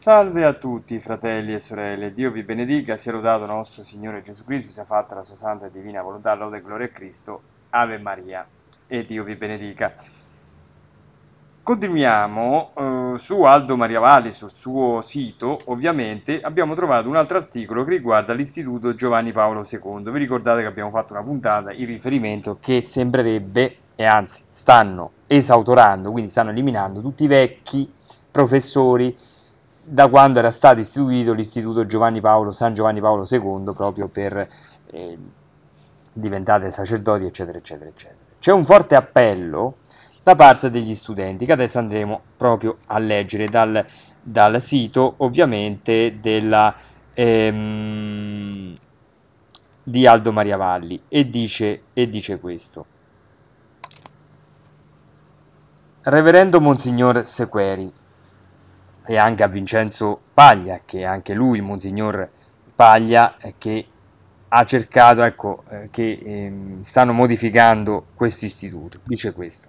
Salve a tutti fratelli e sorelle, Dio vi benedica, sia lodato nostro Signore Gesù Cristo, sia fatta la sua santa e divina volontà, lode e gloria a Cristo, Ave Maria e Dio vi benedica. Continuiamo eh, su Aldo Maria Valli, sul suo sito, ovviamente abbiamo trovato un altro articolo che riguarda l'Istituto Giovanni Paolo II. Vi ricordate che abbiamo fatto una puntata in riferimento che sembrerebbe, e anzi stanno esautorando, quindi stanno eliminando tutti i vecchi professori da quando era stato istituito l'istituto Giovanni Paolo, San Giovanni Paolo II proprio per eh, diventate sacerdoti eccetera eccetera eccetera. C'è un forte appello da parte degli studenti che adesso andremo proprio a leggere dal, dal sito ovviamente della, ehm, di Aldo Maria Valli e dice, e dice questo. Reverendo Monsignor Sequeri, e anche a Vincenzo Paglia, che è anche lui, il Monsignor Paglia, eh, che ha cercato, ecco, eh, che ehm, stanno modificando questo istituto. Dice questo.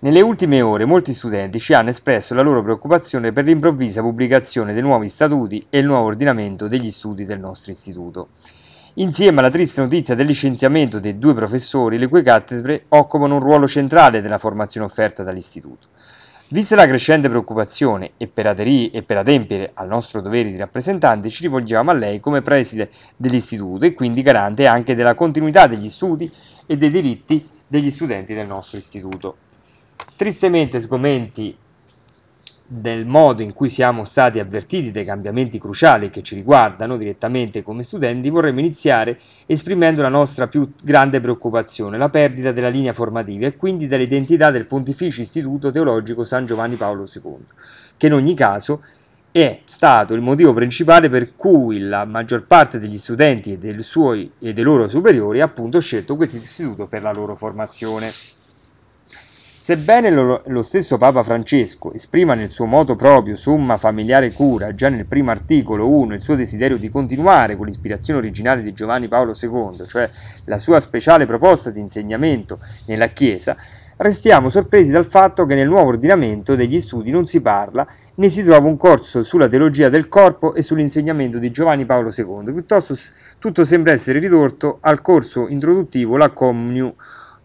Nelle ultime ore molti studenti ci hanno espresso la loro preoccupazione per l'improvvisa pubblicazione dei nuovi statuti e il nuovo ordinamento degli studi del nostro istituto. Insieme alla triste notizia del licenziamento dei due professori, le cui cattedre occupano un ruolo centrale della formazione offerta dall'istituto. Vista la crescente preoccupazione e per, aderì, e per adempiere al nostro dovere di rappresentante, ci rivolgevamo a lei come preside dell'istituto e quindi garante anche della continuità degli studi e dei diritti degli studenti del nostro istituto. Tristemente sgomenti del modo in cui siamo stati avvertiti dei cambiamenti cruciali che ci riguardano direttamente come studenti, vorremmo iniziare esprimendo la nostra più grande preoccupazione, la perdita della linea formativa e quindi dell'identità del Pontificio Istituto Teologico San Giovanni Paolo II, che in ogni caso è stato il motivo principale per cui la maggior parte degli studenti e, suoi, e dei loro superiori ha appunto scelto questo istituto per la loro formazione. Sebbene lo, lo, stesso Papa Francesco esprima nel suo modo proprio Summa familiare cura, già nel primo articolo 1, il suo desiderio di continuare con l'ispirazione originale di Giovanni Paolo II, cioè la sua speciale proposta di insegnamento nella Chiesa, restiamo sorpresi dal fatto che nel nuovo ordinamento degli studi non si parla né si trova un corso sulla teologia del corpo e sull'insegnamento di Giovanni Paolo II, piuttosto tutto sembra essere ridotto al corso introduttivo La Communione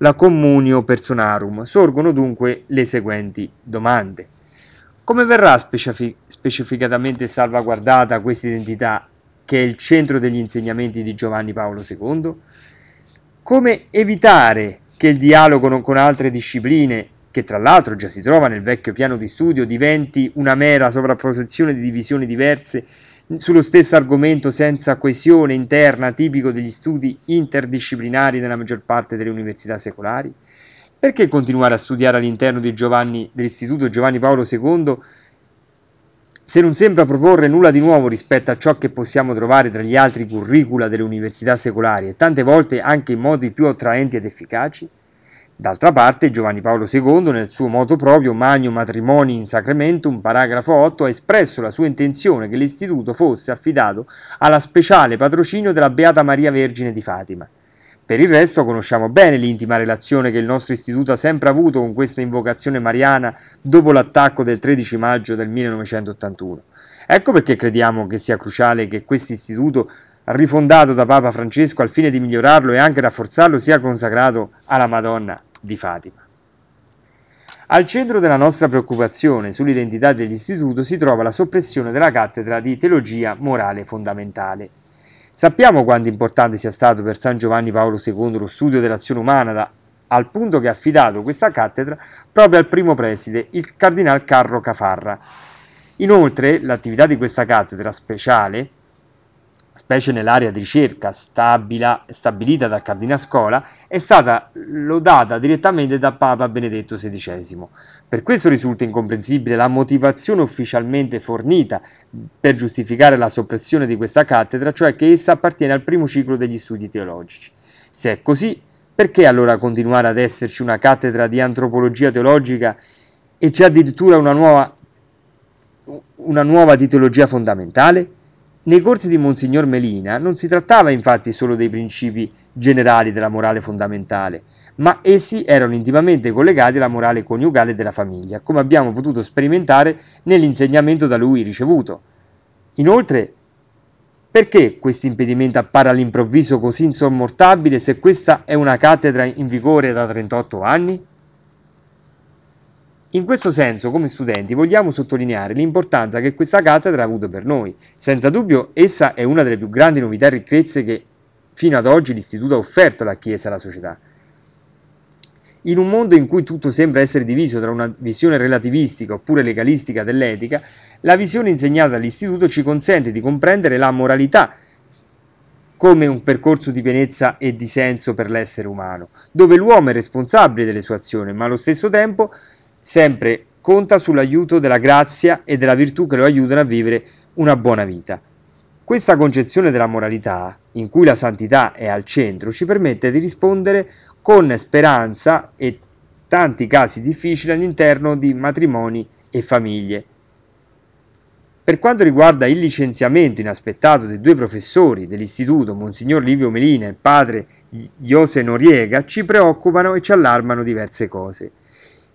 la communio personarum. Sorgono dunque le seguenti domande. Come verrà specific specificatamente salvaguardata questa identità che è il centro degli insegnamenti di Giovanni Paolo II? Come evitare che il dialogo con altre discipline, che tra l'altro già si trova nel vecchio piano di studio, diventi una mera sovrapposizione di divisioni diverse sullo stesso argomento senza coesione interna tipico degli studi interdisciplinari nella maggior parte delle università secolari? Perché continuare a studiare all'interno dell'istituto Giovanni Paolo II se non sembra proporre nulla di nuovo rispetto a ciò che possiamo trovare tra gli altri curricula delle università secolari e tante volte anche in modi più attraenti ed efficaci? D'altra parte Giovanni Paolo II nel suo moto proprio Magno Matrimoni in Sacramentum, paragrafo 8, ha espresso la sua intenzione che l'istituto fosse affidato alla speciale patrocinio della Beata Maria Vergine di Fatima. Per il resto conosciamo bene l'intima relazione che il nostro istituto ha sempre avuto con questa invocazione mariana dopo l'attacco del 13 maggio del 1981. Ecco perché crediamo che sia cruciale che questo istituto rifondato da Papa Francesco al fine di migliorarlo e anche rafforzarlo, sia consacrato alla Madonna di Fatima. Al centro della nostra preoccupazione sull'identità dell'istituto si trova la soppressione della cattedra di teologia morale fondamentale. Sappiamo quanto importante sia stato per San Giovanni Paolo II lo studio dell'azione umana da, al punto che ha affidato questa cattedra proprio al primo preside, il cardinal Carlo Cafarra. Inoltre l'attività di questa cattedra speciale specie nell'area di ricerca stabila, stabilita dal Cardinale Scola, è stata lodata direttamente da Papa Benedetto XVI. Per questo risulta incomprensibile la motivazione ufficialmente fornita per giustificare la soppressione di questa cattedra, cioè che essa appartiene al primo ciclo degli studi teologici. Se è così, perché allora continuare ad esserci una cattedra di antropologia teologica e c'è addirittura una nuova, una nuova di teologia fondamentale? Nei corsi di Monsignor Melina non si trattava infatti solo dei principi generali della morale fondamentale, ma essi erano intimamente collegati alla morale coniugale della famiglia, come abbiamo potuto sperimentare nell'insegnamento da lui ricevuto. Inoltre, perché questo impedimento appare all'improvviso così insormontabile se questa è una cattedra in vigore da 38 anni? In questo senso, come studenti, vogliamo sottolineare l'importanza che questa cattedra ha avuto per noi. Senza dubbio, essa è una delle più grandi novità e ricchezze che fino ad oggi l'Istituto ha offerto alla Chiesa e alla società. In un mondo in cui tutto sembra essere diviso tra una visione relativistica oppure legalistica dell'etica, la visione insegnata dall'Istituto ci consente di comprendere la moralità come un percorso di pienezza e di senso per l'essere umano, dove l'uomo è responsabile delle sue azioni, ma allo stesso tempo sempre conta sull'aiuto della grazia e della virtù che lo aiutano a vivere una buona vita. Questa concezione della moralità, in cui la santità è al centro, ci permette di rispondere con speranza e tanti casi difficili all'interno di matrimoni e famiglie. Per quanto riguarda il licenziamento inaspettato dei due professori dell'istituto, Monsignor Livio Melina e padre Jose Noriega, ci preoccupano e ci allarmano diverse cose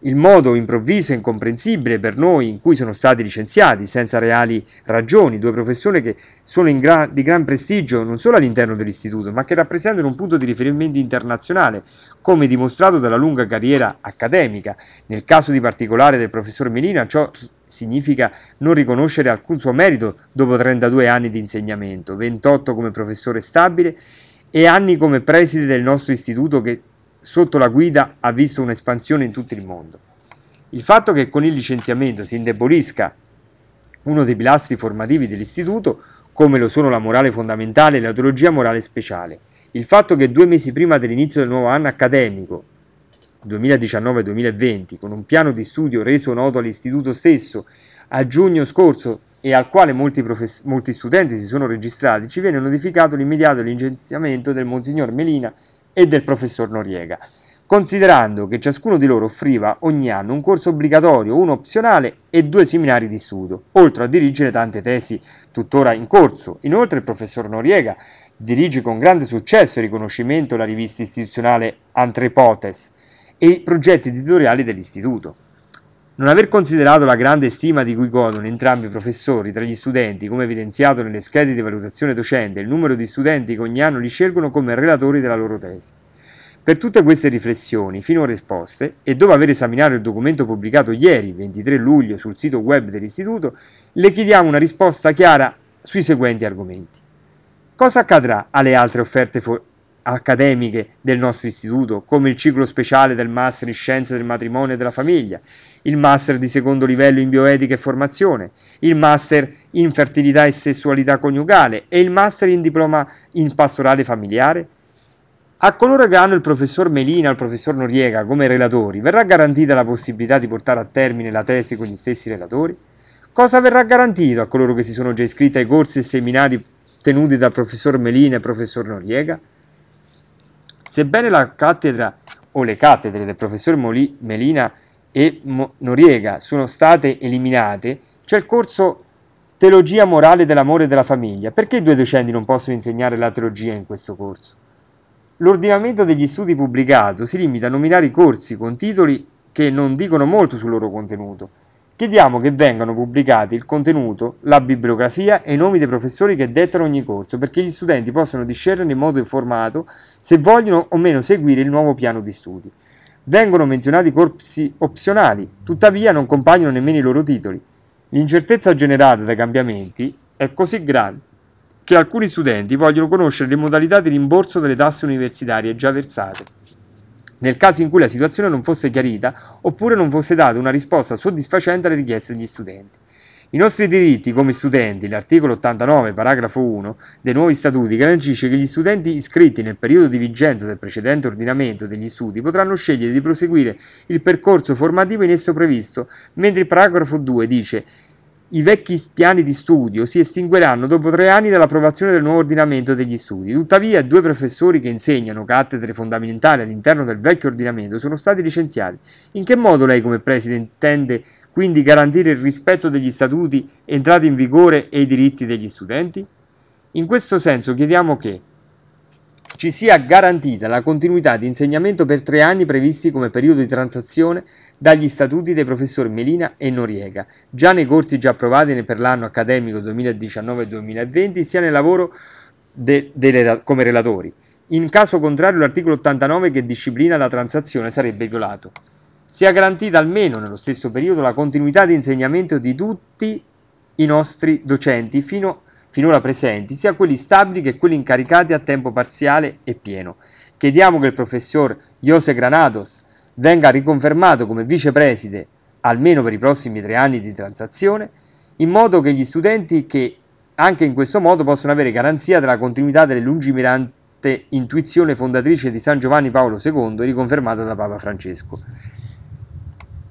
il modo improvviso e incomprensibile per noi in cui sono stati licenziati senza reali ragioni due professori che sono gra- di gran prestigio non solo all'interno dell'istituto, ma che rappresentano un punto di riferimento internazionale, come dimostrato dalla lunga carriera accademica. Nel caso di particolare del professor Melina, ciò significa non riconoscere alcun suo merito dopo 32 anni di insegnamento, 28 come professore stabile e anni come preside del nostro istituto che sotto la guida ha visto un'espansione in tutto il mondo. Il fatto che con il licenziamento si indebolisca uno dei pilastri formativi dell'istituto, come lo sono la morale fondamentale e la teologia morale speciale, il fatto che due mesi prima dell'inizio del nuovo anno accademico 2019-2020, con un piano di studio reso noto all'istituto stesso a giugno scorso e al quale molti, profess- molti studenti si sono registrati, ci viene notificato l'immediato licenziamento del Monsignor Melina e del professor Noriega, considerando che ciascuno di loro offriva ogni anno un corso obbligatorio, uno opzionale e due seminari di studio, oltre a dirigere tante tesi tuttora in corso. Inoltre il professor Noriega dirige con grande successo e riconoscimento la rivista istituzionale Antrepotes e i progetti editoriali dell'istituto. Non aver considerato la grande stima di cui godono entrambi i professori tra gli studenti, come evidenziato nelle schede di valutazione docente, il numero di studenti che ogni anno li scelgono come relatori della loro tesi. Per tutte queste riflessioni finora esposte, e dopo aver esaminato il documento pubblicato ieri, 23 luglio, sul sito web dell'Istituto, le chiediamo una risposta chiara sui seguenti argomenti. Cosa accadrà alle altre offerte for- accademiche del nostro istituto, come il ciclo speciale del Master in Scienze del Matrimonio e della Famiglia, il Master di secondo livello in Bioetica e Formazione, il Master in Fertilità e Sessualità Coniugale e il Master in Diploma in Pastorale Familiare? A coloro che hanno il professor Melina e il professor Noriega come relatori, verrà garantita la possibilità di portare a termine la tesi con gli stessi relatori? Cosa verrà garantito a coloro che si sono già iscritti ai corsi e seminari tenuti dal professor Melina e professor Noriega? Sebbene la cattedra o le cattedre del professor Moli, Melina e Mo, Noriega sono state eliminate, c'è il corso Teologia morale dell'amore e della famiglia. Perché i due docenti non possono insegnare la teologia in questo corso? L'ordinamento degli studi pubblicato si limita a nominare i corsi con titoli che non dicono molto sul loro contenuto Chiediamo che vengano pubblicati il contenuto, la bibliografia e i nomi dei professori che dettano ogni corso, perché gli studenti possano discernere in modo informato se vogliono o meno seguire il nuovo piano di studi. Vengono menzionati corsi opzionali, tuttavia non compaiono nemmeno i loro titoli. L'incertezza generata dai cambiamenti è così grande che alcuni studenti vogliono conoscere le modalità di rimborso delle tasse universitarie già versate nel caso in cui la situazione non fosse chiarita oppure non fosse data una risposta soddisfacente alle richieste degli studenti. I nostri diritti come studenti, l'articolo 89, paragrafo 1 dei nuovi statuti garantisce che gli studenti iscritti nel periodo di vigenza del precedente ordinamento degli studi potranno scegliere di proseguire il percorso formativo in esso previsto, mentre il paragrafo 2 dice i vecchi piani di studio si estingueranno dopo tre anni dall'approvazione del nuovo ordinamento degli studi. Tuttavia, due professori che insegnano cattedre fondamentali all'interno del vecchio ordinamento sono stati licenziati. In che modo lei come Presidente intende quindi garantire il rispetto degli statuti entrati in vigore e i diritti degli studenti? In questo senso chiediamo che ci sia garantita la continuità di insegnamento per tre anni previsti come periodo di transazione dagli statuti dei professori Melina e Noriega, già nei corsi già approvati per l'anno accademico 2019-2020, sia nel lavoro de, de, come relatori. In caso contrario l'articolo 89 che disciplina la transazione sarebbe violato. Sia garantita almeno nello stesso periodo la continuità di insegnamento di tutti i nostri docenti fino finora presenti, sia quelli stabili che quelli incaricati a tempo parziale e pieno. Chiediamo che il professor Jose Granados venga riconfermato come vicepreside almeno per i prossimi tre anni di transazione, in modo che gli studenti che anche in questo modo possono avere garanzia della continuità delle lungimirante intuizione fondatrice di San Giovanni Paolo II riconfermata da Papa Francesco.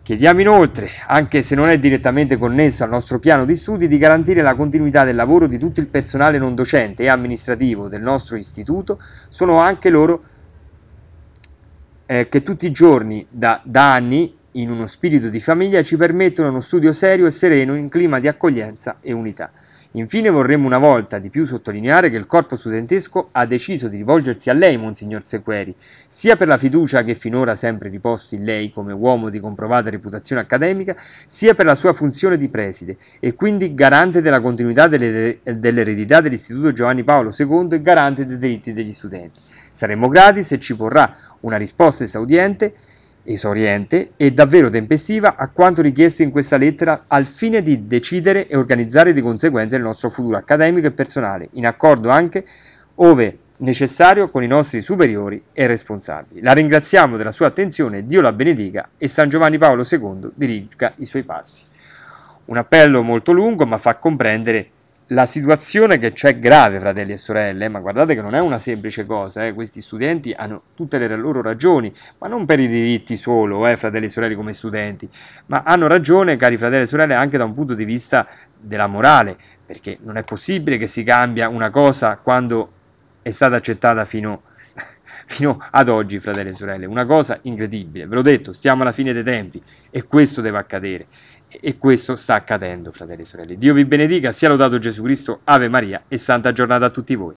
Chiediamo inoltre, anche se non è direttamente connesso al nostro piano di studi, di garantire la continuità del lavoro di tutto il personale non docente e amministrativo del nostro istituto, sono anche loro eh, che tutti i giorni da, da anni in uno spirito di famiglia ci permettono uno studio serio e sereno in clima di accoglienza e unità. Infine vorremmo una volta di più sottolineare che il corpo studentesco ha deciso di rivolgersi a lei, Monsignor Sequeri, sia per la fiducia che finora ha sempre riposto in lei come uomo di comprovata reputazione accademica, sia per la sua funzione di preside e quindi garante della continuità delle, dell'eredità dell'Istituto Giovanni Paolo II e garante dei diritti degli studenti. Saremmo grati se ci porrà una risposta esaudiente esoriente e davvero tempestiva a quanto richiesto in questa lettera al fine di decidere e organizzare di conseguenza il nostro futuro accademico e personale, in accordo anche, ove necessario, con i nostri superiori e responsabili. La ringraziamo della sua attenzione, Dio la benedica e San Giovanni Paolo II diriga i suoi passi. Un appello molto lungo ma fa comprendere la situazione che c'è grave, fratelli e sorelle, ma guardate che non è una semplice cosa, eh, questi studenti hanno tutte le loro ragioni, ma non per i diritti solo, eh, fratelli e sorelle come studenti, ma hanno ragione, cari fratelli e sorelle, anche da un punto di vista della morale, perché non è possibile che si cambia una cosa quando è stata accettata fino, fino ad oggi, fratelli e sorelle, una cosa incredibile, ve l'ho detto, stiamo alla fine dei tempi e questo deve accadere. E questo sta accadendo, fratelli e sorelle. Dio vi benedica, sia lodato Gesù Cristo, Ave Maria e santa giornata a tutti voi.